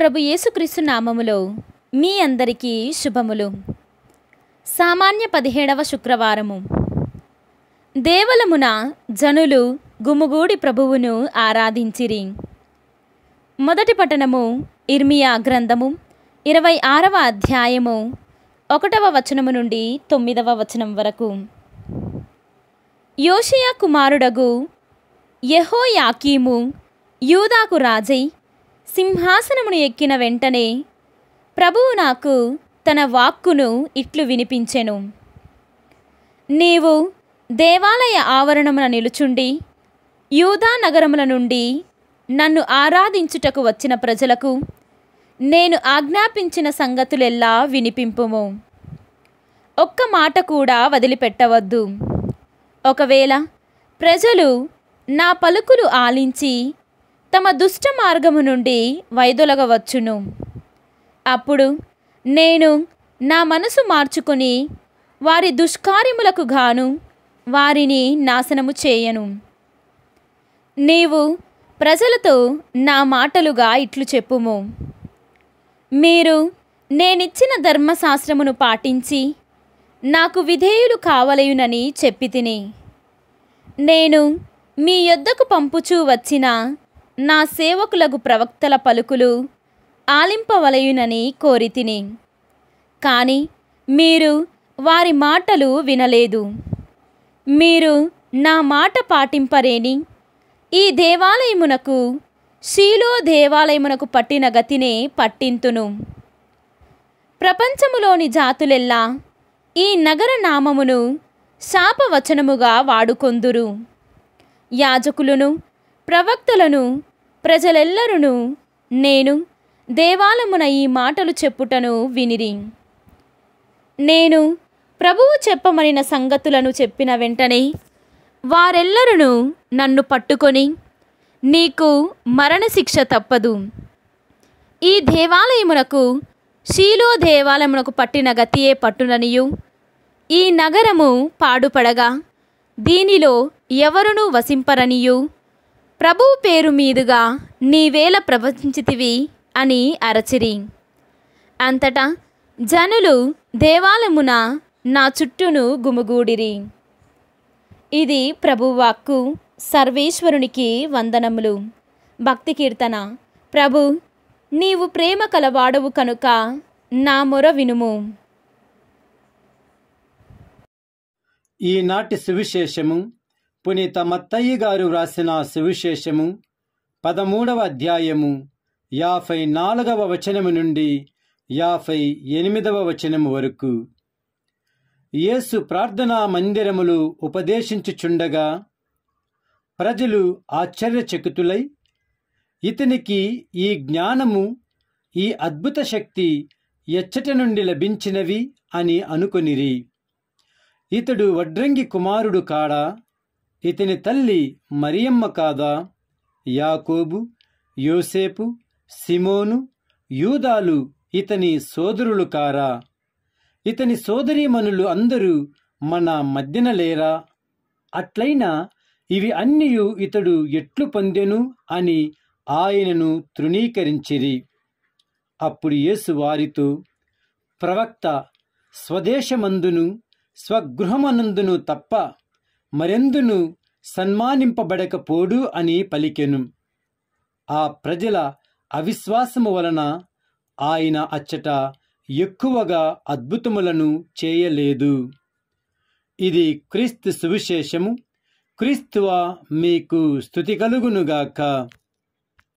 ప్రభు యేసుక్రీస్తు నామములో మీ అందరికీ శుభములు సామాన్య పదిహేడవ శుక్రవారము దేవలమున జనులు గుమ్ముగూడి ప్రభువును ఆరాధించిరి మొదటి పట్టణము ఇర్మియా గ్రంథము ఇరవై ఆరవ అధ్యాయము ఒకటవ వచనము నుండి తొమ్మిదవ వచనం వరకు యోషియా కుమారుడగు యహోయాకీము యూదాకు రాజై సింహాసనమును ఎక్కిన వెంటనే ప్రభువు నాకు తన వాక్కును ఇట్లు వినిపించెను నీవు దేవాలయ ఆవరణమున నిలుచుండి యూదా నగరముల నుండి నన్ను ఆరాధించుటకు వచ్చిన ప్రజలకు నేను ఆజ్ఞాపించిన సంగతులెల్లా వినిపింపుము ఒక్క మాట కూడా వదిలిపెట్టవద్దు ఒకవేళ ప్రజలు నా పలుకులు ఆలించి తమ దుష్ట మార్గము నుండి వైదొలగవచ్చును అప్పుడు నేను నా మనసు మార్చుకొని వారి దుష్కార్యములకు గాను వారిని నాశనము చేయను నీవు ప్రజలతో నా మాటలుగా ఇట్లు చెప్పుము మీరు నేనిచ్చిన ధర్మశాస్త్రమును పాటించి నాకు విధేయులు కావలయునని చెప్పి తిని నేను మీ యొద్దకు పంపుచూ వచ్చిన నా సేవకులకు ప్రవక్తల పలుకులు ఆలింపవలయునని కోరితిని కానీ మీరు వారి మాటలు వినలేదు మీరు నా మాట పాటింపరేని ఈ దేవాలయమునకు శీలో దేవాలయమునకు పట్టిన గతినే పట్టింతును ప్రపంచములోని జాతులెల్లా ఈ నగర నామమును శాపవచనముగా వాడుకొందురు యాజకులను ప్రవక్తలను ప్రజలెల్లరును నేను దేవాలమున ఈ మాటలు చెప్పుటను వినిరి నేను ప్రభువు చెప్పమనిన సంగతులను చెప్పిన వెంటనే వారెల్లరును నన్ను పట్టుకొని నీకు మరణశిక్ష తప్పదు ఈ దేవాలయమునకు శీలో దేవాలయమునకు పట్టిన గతియే పట్టుననియు ఈ నగరము పాడుపడగా దీనిలో ఎవరునూ వసింపరనియూ ప్రభువు పేరు మీదుగా నీవేల ప్రవచించితివి అని అరచిరి అంతటా జనులు దేవాలయమున నా చుట్టూను గుమిగూడిరి ఇది ప్రభువాక్కు సర్వేశ్వరునికి వందనములు భక్తి కీర్తన ప్రభు నీవు ప్రేమ కలవాడవు కనుక నా మొర వినుము ఈనాటి సువిశేషము పునీత మత్తయ్య గారు వ్రాసిన సువిశేషము పదమూడవ అధ్యాయము యాభై నాలుగవ వచనము నుండి యాభై ఎనిమిదవ వచనము వరకు యేసు ప్రార్థనా మందిరములు ఉపదేశించుచుండగా ప్రజలు ఆశ్చర్యచకితులై ఇతనికి ఈ జ్ఞానము ఈ అద్భుత శక్తి ఎచ్చట నుండి లభించినవి అని అనుకొనిరి ఇతడు వడ్రంగి కుమారుడు కాడా ఇతని తల్లి మరియమ్మ కాదా యాకోబు యోసేపు సిమోను యూదాలు ఇతని సోదరులు కారా ఇతని సోదరీమణులు అందరూ మన మధ్యన లేరా అట్లయినా ఇవి అన్నియు ఇతడు ఎట్లు పొందెను అని ఆయనను తృణీకరించిరి అప్పుడు యేసు వారితో ప్రవక్త స్వదేశమందును స్వగృహమనందును తప్ప మరెందును సన్మానింపబడకపోడు అని పలికెను ఆ ప్రజల అవిశ్వాసము వలన ఆయన అచ్చట ఎక్కువగా అద్భుతములను చేయలేదు ఇది క్రీస్తు సువిశేషము క్రీస్తువా మీకు స్థుతి కలుగునుగాక